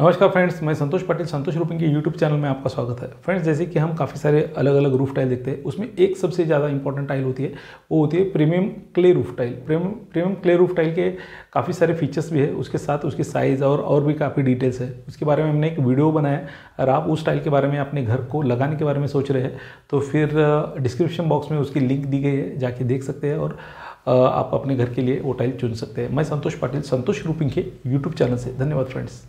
नमस्कार फ्रेंड्स मैं संतोष पाटिल संतोष रूपिंग के यूट्यूब चैनल में आपका स्वागत है फ्रेंड्स जैसे कि हम काफ़ी सारे अलग अलग रूफ टाइल देखते हैं उसमें एक सबसे ज़्यादा इंपॉर्टेंट टाइल होती है वो होती है premium clay roof tile premium premium clay roof tile के काफ़ी सारे फीचर्स भी है उसके साथ उसके साइज़ और और भी काफ़ी डिटेल्स है उसके बारे में हमने एक वीडियो बनाया अगर आप उस टाइल के बारे में अपने घर को लगाने के बारे में सोच रहे हैं तो फिर डिस्क्रिप्शन बॉक्स में उसकी लिंक दी गई है जाके देख सकते हैं और आप अपने घर के लिए वो टाइल चुन सकते हैं मैं संतोष पाटिल संतोष रूपिंग के यूट्यूब चैनल से धन्यवाद फ्रेंड्स